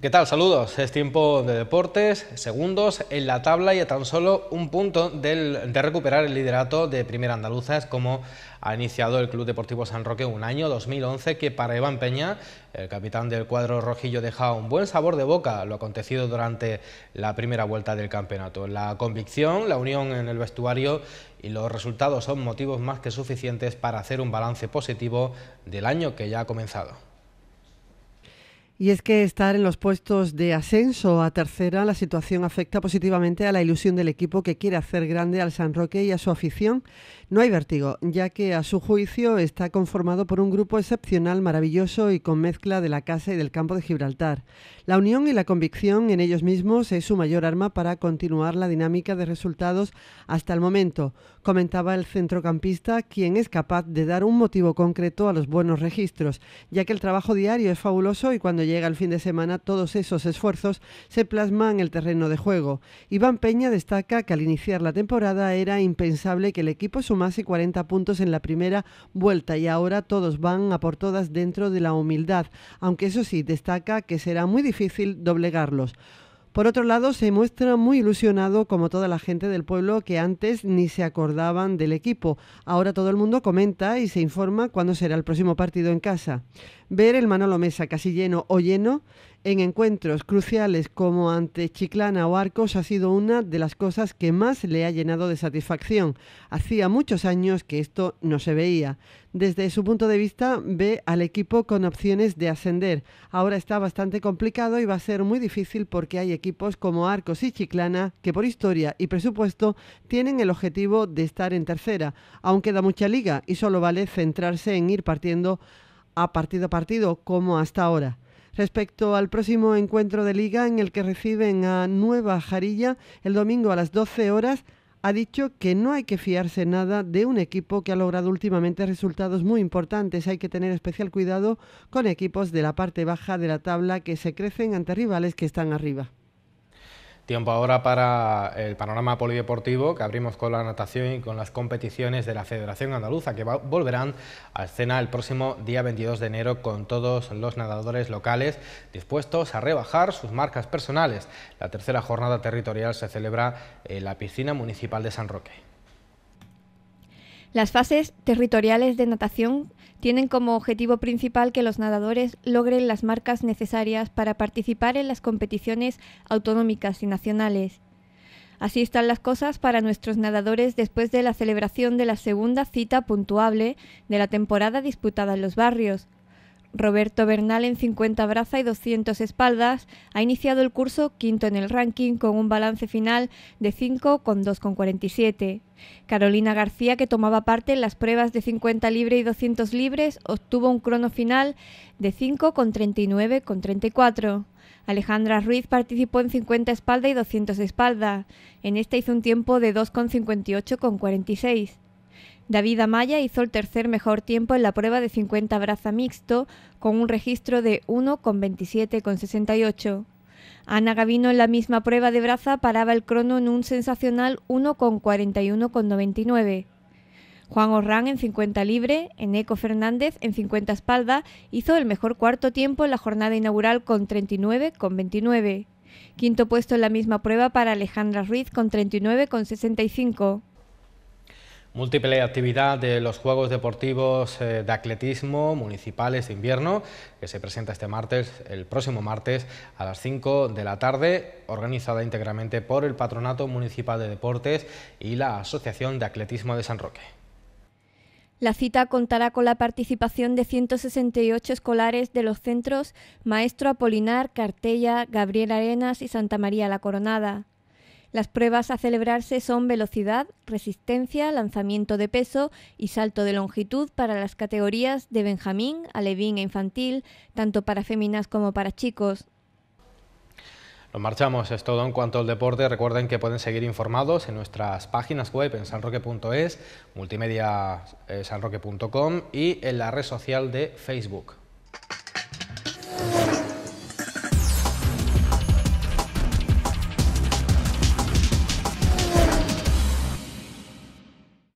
¿Qué tal? Saludos. Es tiempo de deportes, segundos en la tabla y a tan solo un punto de recuperar el liderato de Primera Andaluza. Es como ha iniciado el Club Deportivo San Roque un año 2011 que para Iván Peña, el capitán del cuadro rojillo, deja un buen sabor de boca lo acontecido durante la primera vuelta del campeonato. La convicción, la unión en el vestuario y los resultados son motivos más que suficientes para hacer un balance positivo del año que ya ha comenzado. Y es que estar en los puestos de ascenso a tercera, la situación afecta positivamente a la ilusión del equipo que quiere hacer grande al San Roque y a su afición. No hay vértigo, ya que a su juicio está conformado por un grupo excepcional, maravilloso y con mezcla de la casa y del campo de Gibraltar. La unión y la convicción en ellos mismos es su mayor arma para continuar la dinámica de resultados hasta el momento, comentaba el centrocampista, quien es capaz de dar un motivo concreto a los buenos registros, ya que el trabajo diario es fabuloso y cuando llega el fin de semana, todos esos esfuerzos se plasman en el terreno de juego. Iván Peña destaca que al iniciar la temporada era impensable que el equipo sumase 40 puntos en la primera vuelta y ahora todos van a por todas dentro de la humildad, aunque eso sí, destaca que será muy difícil doblegarlos. Por otro lado, se muestra muy ilusionado como toda la gente del pueblo que antes ni se acordaban del equipo. Ahora todo el mundo comenta y se informa cuándo será el próximo partido en casa. Ver el Manolo Mesa casi lleno o lleno en encuentros cruciales como ante Chiclana o Arcos ha sido una de las cosas que más le ha llenado de satisfacción. Hacía muchos años que esto no se veía. Desde su punto de vista ve al equipo con opciones de ascender. Ahora está bastante complicado y va a ser muy difícil porque hay equipos como Arcos y Chiclana que por historia y presupuesto tienen el objetivo de estar en tercera. Aún queda mucha liga y solo vale centrarse en ir partiendo partido a partido, como hasta ahora. Respecto al próximo encuentro de liga en el que reciben a Nueva Jarilla el domingo a las 12 horas, ha dicho que no hay que fiarse nada de un equipo que ha logrado últimamente resultados muy importantes. Hay que tener especial cuidado con equipos de la parte baja de la tabla que se crecen ante rivales que están arriba. Tiempo ahora para el panorama polideportivo que abrimos con la natación y con las competiciones de la Federación Andaluza que volverán a escena el próximo día 22 de enero con todos los nadadores locales dispuestos a rebajar sus marcas personales. La tercera jornada territorial se celebra en la piscina municipal de San Roque. Las fases territoriales de natación tienen como objetivo principal que los nadadores logren las marcas necesarias para participar en las competiciones autonómicas y nacionales. Así están las cosas para nuestros nadadores después de la celebración de la segunda cita puntuable de la temporada disputada en los barrios, Roberto Bernal en 50 braza y 200 espaldas ha iniciado el curso quinto en el ranking con un balance final de 5 con 2,47. Carolina García, que tomaba parte en las pruebas de 50 libre y 200 libres, obtuvo un crono final de 5 con 34. Alejandra Ruiz participó en 50 espalda y 200 espalda. En esta hizo un tiempo de 2,58 con 46. David Amaya hizo el tercer mejor tiempo en la prueba de 50 braza mixto con un registro de 1,27,68. Ana Gavino en la misma prueba de braza paraba el crono en un sensacional 1,41,99. Juan Orrán en 50 libre, Eneco Fernández en 50 espalda hizo el mejor cuarto tiempo en la jornada inaugural con 39,29. Quinto puesto en la misma prueba para Alejandra Ruiz con 39,65. Múltiple actividad de los Juegos Deportivos eh, de Atletismo Municipales de Invierno, que se presenta este martes, el próximo martes, a las 5 de la tarde, organizada íntegramente por el Patronato Municipal de Deportes y la Asociación de Atletismo de San Roque. La cita contará con la participación de 168 escolares de los centros Maestro Apolinar, Cartella, Gabriel Arenas y Santa María la Coronada. Las pruebas a celebrarse son velocidad, resistencia, lanzamiento de peso y salto de longitud para las categorías de Benjamín, Alevín e Infantil, tanto para féminas como para chicos. Nos marchamos, es todo en cuanto al deporte. Recuerden que pueden seguir informados en nuestras páginas web en sanroque.es, multimedia eh, sanroque.com y en la red social de Facebook.